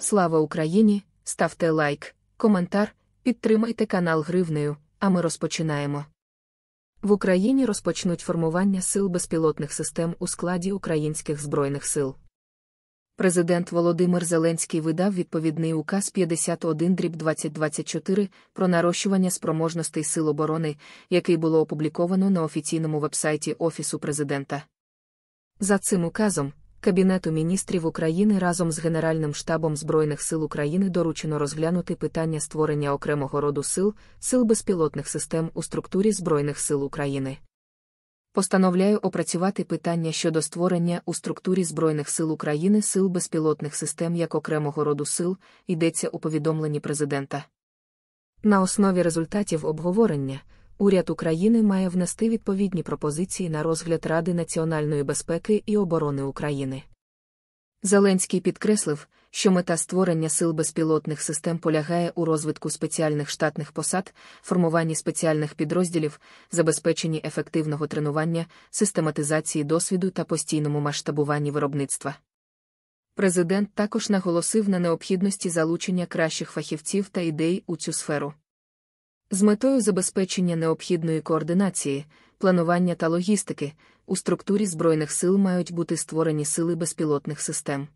Слава Україні! Ставте лайк, коментар, підтримайте канал Гривнею, а ми розпочинаємо. В Україні розпочнуть формування сил безпілотних систем у складі українських збройних сил. Президент Володимир Зеленський видав відповідний указ 51 2024 про нарощування спроможностей сил оборони, який було опубліковано на офіційному вебсайті Офісу президента. За цим указом Кабінету міністрів України разом з Генеральним штабом Збройних сил України доручено розглянути питання створення окремого роду сил, сил безпілотних систем у структурі Збройних сил України. Постановляю опрацювати питання щодо створення у структурі Збройних сил України сил безпілотних систем як окремого роду сил, йдеться у повідомленні президента. На основі результатів обговорення. Уряд України має внести відповідні пропозиції на розгляд Ради національної безпеки і оборони України. Зеленський підкреслив, що мета створення сил безпілотних систем полягає у розвитку спеціальних штатних посад, формуванні спеціальних підрозділів, забезпеченні ефективного тренування, систематизації досвіду та постійному масштабуванні виробництва. Президент також наголосив на необхідності залучення кращих фахівців та ідей у цю сферу. З метою забезпечення необхідної координації, планування та логістики у структурі Збройних сил мають бути створені сили безпілотних систем.